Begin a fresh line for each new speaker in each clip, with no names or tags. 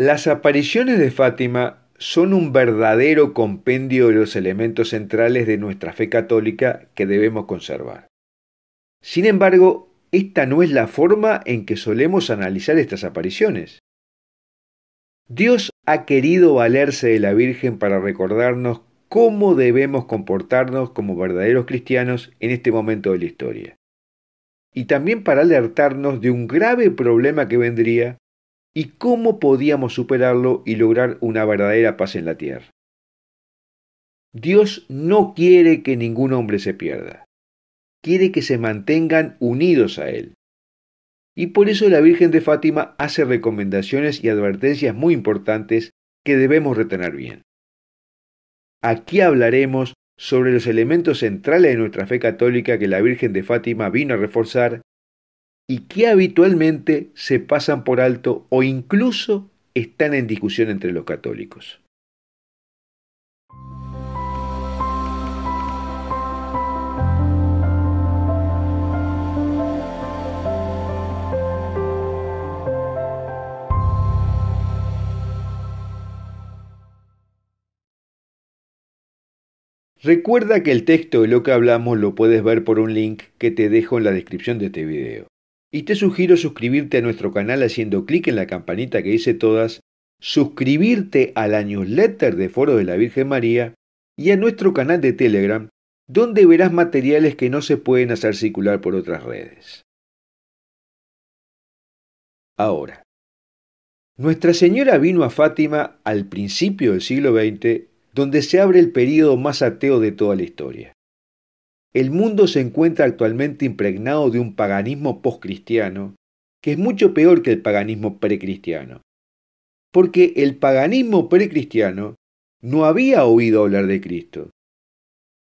Las apariciones de Fátima son un verdadero compendio de los elementos centrales de nuestra fe católica que debemos conservar. Sin embargo, esta no es la forma en que solemos analizar estas apariciones. Dios ha querido valerse de la Virgen para recordarnos cómo debemos comportarnos como verdaderos cristianos en este momento de la historia. Y también para alertarnos de un grave problema que vendría y cómo podíamos superarlo y lograr una verdadera paz en la tierra. Dios no quiere que ningún hombre se pierda, quiere que se mantengan unidos a Él. Y por eso la Virgen de Fátima hace recomendaciones y advertencias muy importantes que debemos retener bien. Aquí hablaremos sobre los elementos centrales de nuestra fe católica que la Virgen de Fátima vino a reforzar y que habitualmente se pasan por alto o incluso están en discusión entre los católicos. Recuerda que el texto de lo que hablamos lo puedes ver por un link que te dejo en la descripción de este video. Y te sugiero suscribirte a nuestro canal haciendo clic en la campanita que dice todas, suscribirte a la newsletter de Foro de la Virgen María y a nuestro canal de Telegram, donde verás materiales que no se pueden hacer circular por otras redes. Ahora, Nuestra Señora vino a Fátima al principio del siglo XX, donde se abre el período más ateo de toda la historia. El mundo se encuentra actualmente impregnado de un paganismo postcristiano, que es mucho peor que el paganismo precristiano. Porque el paganismo precristiano no había oído hablar de Cristo,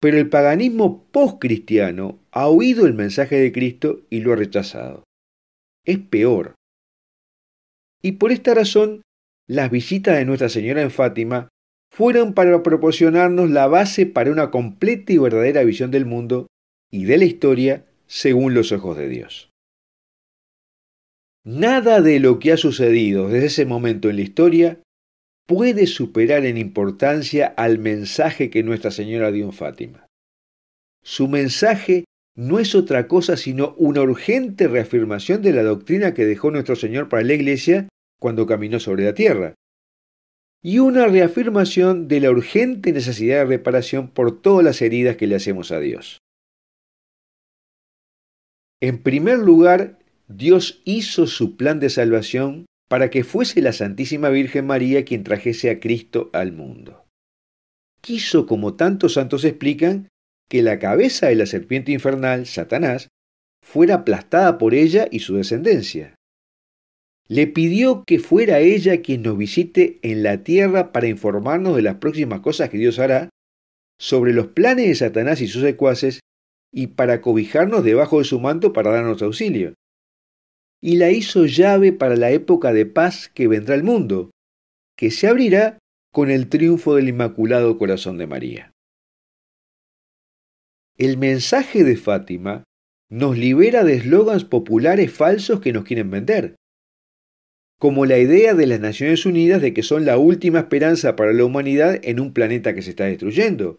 pero el paganismo postcristiano ha oído el mensaje de Cristo y lo ha rechazado. Es peor. Y por esta razón, las visitas de Nuestra Señora en Fátima fueron para proporcionarnos la base para una completa y verdadera visión del mundo y de la historia según los ojos de Dios. Nada de lo que ha sucedido desde ese momento en la historia puede superar en importancia al mensaje que Nuestra Señora dio en Fátima. Su mensaje no es otra cosa sino una urgente reafirmación de la doctrina que dejó nuestro Señor para la Iglesia cuando caminó sobre la tierra, y una reafirmación de la urgente necesidad de reparación por todas las heridas que le hacemos a Dios. En primer lugar, Dios hizo su plan de salvación para que fuese la Santísima Virgen María quien trajese a Cristo al mundo. Quiso, como tantos santos explican, que la cabeza de la serpiente infernal, Satanás, fuera aplastada por ella y su descendencia le pidió que fuera ella quien nos visite en la tierra para informarnos de las próximas cosas que Dios hará, sobre los planes de Satanás y sus secuaces, y para cobijarnos debajo de su manto para darnos auxilio. Y la hizo llave para la época de paz que vendrá al mundo, que se abrirá con el triunfo del Inmaculado Corazón de María. El mensaje de Fátima nos libera de eslogans populares falsos que nos quieren vender como la idea de las Naciones Unidas de que son la última esperanza para la humanidad en un planeta que se está destruyendo,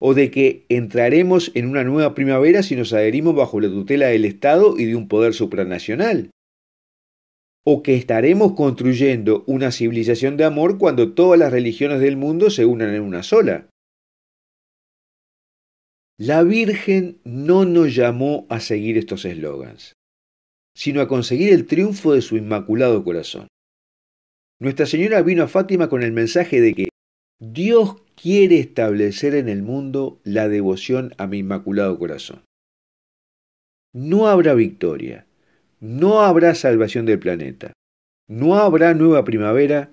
o de que entraremos en una nueva primavera si nos adherimos bajo la tutela del Estado y de un poder supranacional, o que estaremos construyendo una civilización de amor cuando todas las religiones del mundo se unan en una sola. La Virgen no nos llamó a seguir estos eslogans sino a conseguir el triunfo de su inmaculado corazón. Nuestra Señora vino a Fátima con el mensaje de que Dios quiere establecer en el mundo la devoción a mi inmaculado corazón. No habrá victoria, no habrá salvación del planeta, no habrá nueva primavera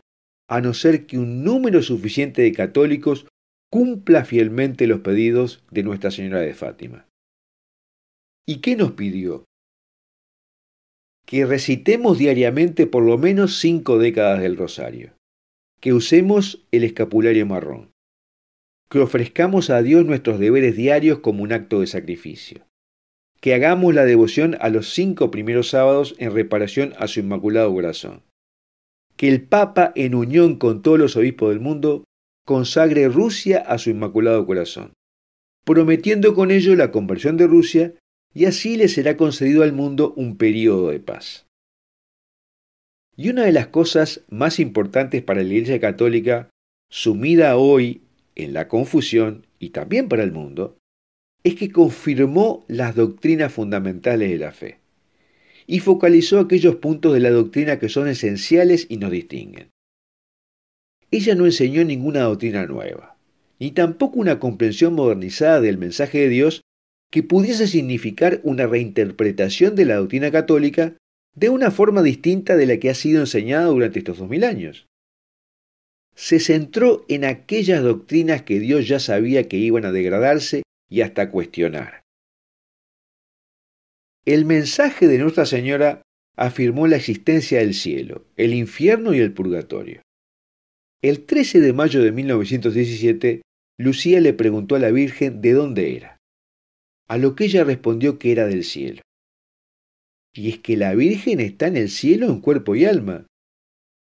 a no ser que un número suficiente de católicos cumpla fielmente los pedidos de Nuestra Señora de Fátima. ¿Y qué nos pidió? que recitemos diariamente por lo menos cinco décadas del rosario, que usemos el escapulario marrón, que ofrezcamos a Dios nuestros deberes diarios como un acto de sacrificio, que hagamos la devoción a los cinco primeros sábados en reparación a su inmaculado corazón, que el Papa, en unión con todos los obispos del mundo, consagre Rusia a su inmaculado corazón, prometiendo con ello la conversión de Rusia y así le será concedido al mundo un periodo de paz. Y una de las cosas más importantes para la Iglesia Católica, sumida hoy en la confusión y también para el mundo, es que confirmó las doctrinas fundamentales de la fe y focalizó aquellos puntos de la doctrina que son esenciales y nos distinguen. Ella no enseñó ninguna doctrina nueva, ni tampoco una comprensión modernizada del mensaje de Dios que pudiese significar una reinterpretación de la doctrina católica de una forma distinta de la que ha sido enseñada durante estos dos mil años. Se centró en aquellas doctrinas que Dios ya sabía que iban a degradarse y hasta cuestionar. El mensaje de Nuestra Señora afirmó la existencia del cielo, el infierno y el purgatorio. El 13 de mayo de 1917, Lucía le preguntó a la Virgen de dónde era a lo que ella respondió que era del cielo. Y es que la Virgen está en el cielo en cuerpo y alma.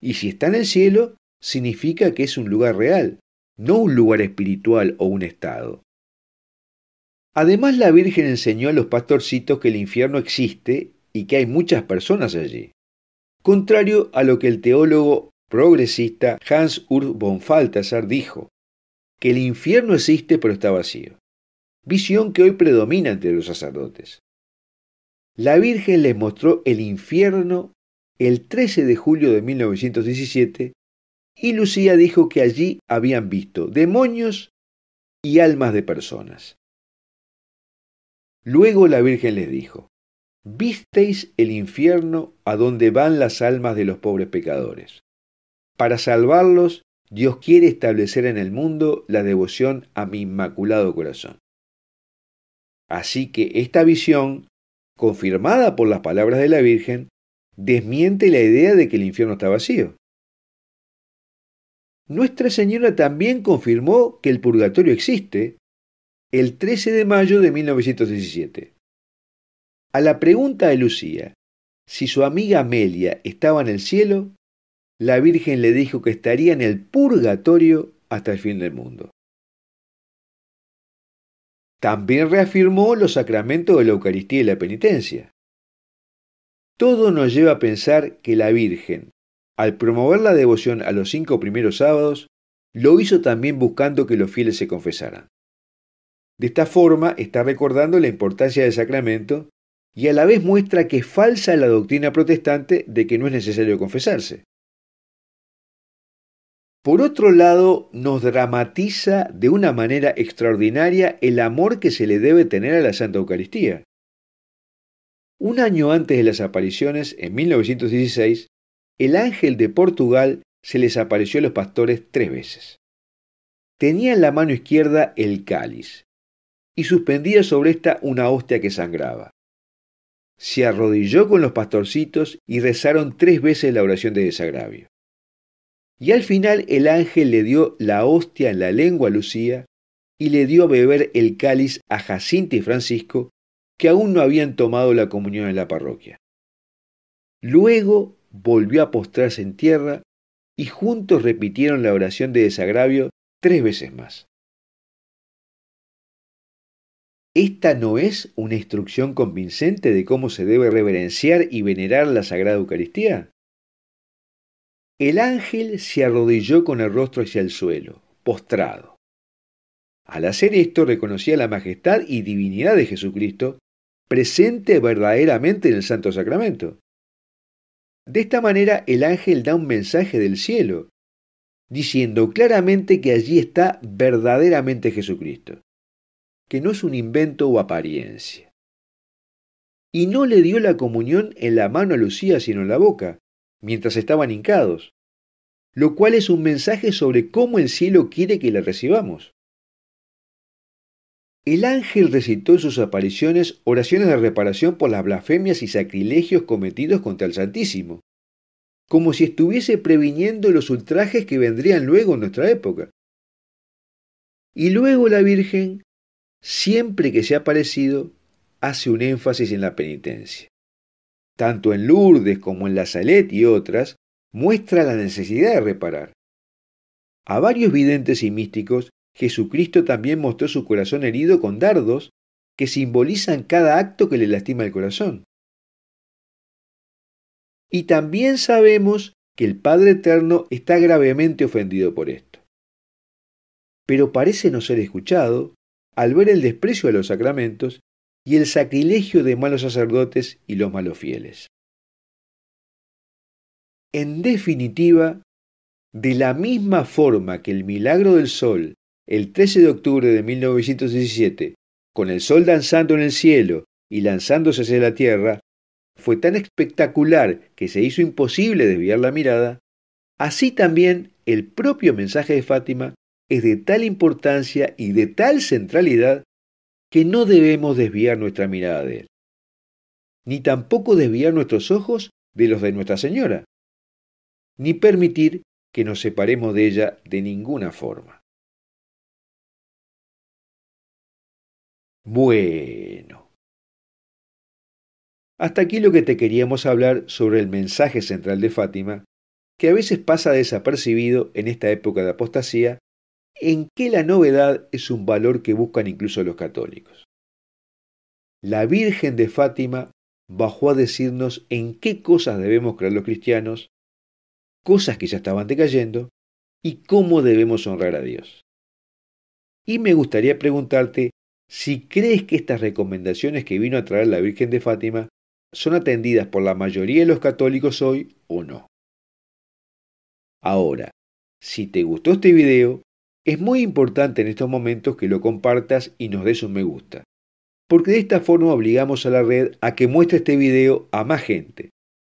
Y si está en el cielo, significa que es un lugar real, no un lugar espiritual o un estado. Además, la Virgen enseñó a los pastorcitos que el infierno existe y que hay muchas personas allí, contrario a lo que el teólogo progresista Hans Urs von Faltasar dijo, que el infierno existe pero está vacío visión que hoy predomina entre los sacerdotes. La Virgen les mostró el infierno el 13 de julio de 1917 y Lucía dijo que allí habían visto demonios y almas de personas. Luego la Virgen les dijo, visteis el infierno a donde van las almas de los pobres pecadores. Para salvarlos, Dios quiere establecer en el mundo la devoción a mi inmaculado corazón. Así que esta visión, confirmada por las palabras de la Virgen, desmiente la idea de que el infierno está vacío. Nuestra Señora también confirmó que el purgatorio existe el 13 de mayo de 1917. A la pregunta de Lucía, si su amiga Amelia estaba en el cielo, la Virgen le dijo que estaría en el purgatorio hasta el fin del mundo. También reafirmó los sacramentos de la Eucaristía y la penitencia. Todo nos lleva a pensar que la Virgen, al promover la devoción a los cinco primeros sábados, lo hizo también buscando que los fieles se confesaran. De esta forma está recordando la importancia del sacramento y a la vez muestra que es falsa la doctrina protestante de que no es necesario confesarse. Por otro lado, nos dramatiza de una manera extraordinaria el amor que se le debe tener a la Santa Eucaristía. Un año antes de las apariciones, en 1916, el ángel de Portugal se les apareció a los pastores tres veces. Tenía en la mano izquierda el cáliz y suspendía sobre esta una hostia que sangraba. Se arrodilló con los pastorcitos y rezaron tres veces la oración de desagravio. Y al final el ángel le dio la hostia en la lengua a Lucía y le dio a beber el cáliz a Jacinta y Francisco, que aún no habían tomado la comunión en la parroquia. Luego volvió a postrarse en tierra y juntos repitieron la oración de desagravio tres veces más. Esta no es una instrucción convincente de cómo se debe reverenciar y venerar la Sagrada Eucaristía. El ángel se arrodilló con el rostro hacia el suelo, postrado. Al hacer esto reconocía la majestad y divinidad de Jesucristo, presente verdaderamente en el Santo Sacramento. De esta manera el ángel da un mensaje del cielo, diciendo claramente que allí está verdaderamente Jesucristo, que no es un invento o apariencia. Y no le dio la comunión en la mano a Lucía, sino en la boca, mientras estaban hincados, lo cual es un mensaje sobre cómo el cielo quiere que le recibamos. El ángel recitó en sus apariciones oraciones de reparación por las blasfemias y sacrilegios cometidos contra el Santísimo, como si estuviese previniendo los ultrajes que vendrían luego en nuestra época. Y luego la Virgen, siempre que se ha aparecido, hace un énfasis en la penitencia tanto en Lourdes como en La Salette y otras, muestra la necesidad de reparar. A varios videntes y místicos, Jesucristo también mostró su corazón herido con dardos que simbolizan cada acto que le lastima el corazón. Y también sabemos que el Padre Eterno está gravemente ofendido por esto. Pero parece no ser escuchado al ver el desprecio a los sacramentos y el sacrilegio de malos sacerdotes y los malos fieles. En definitiva, de la misma forma que el milagro del sol, el 13 de octubre de 1917, con el sol danzando en el cielo y lanzándose hacia la tierra, fue tan espectacular que se hizo imposible desviar la mirada, así también el propio mensaje de Fátima es de tal importancia y de tal centralidad que no debemos desviar nuestra mirada de él, ni tampoco desviar nuestros ojos de los de Nuestra Señora, ni permitir que nos separemos de ella de ninguna forma. Bueno. Hasta aquí lo que te queríamos hablar sobre el mensaje central de Fátima, que a veces pasa desapercibido en esta época de apostasía en qué la novedad es un valor que buscan incluso los católicos. La Virgen de Fátima bajó a decirnos en qué cosas debemos creer los cristianos, cosas que ya estaban decayendo, y cómo debemos honrar a Dios. Y me gustaría preguntarte si crees que estas recomendaciones que vino a traer la Virgen de Fátima son atendidas por la mayoría de los católicos hoy o no. Ahora, si te gustó este video, es muy importante en estos momentos que lo compartas y nos des un me gusta, porque de esta forma obligamos a la red a que muestre este video a más gente,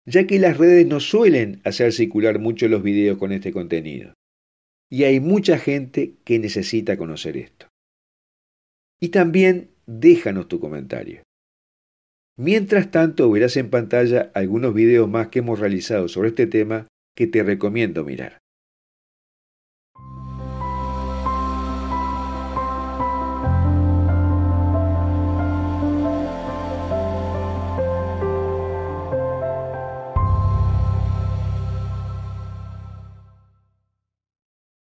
ya que las redes no suelen hacer circular mucho los videos con este contenido. Y hay mucha gente que necesita conocer esto. Y también déjanos tu comentario. Mientras tanto verás en pantalla algunos videos más que hemos realizado sobre este tema que te recomiendo mirar.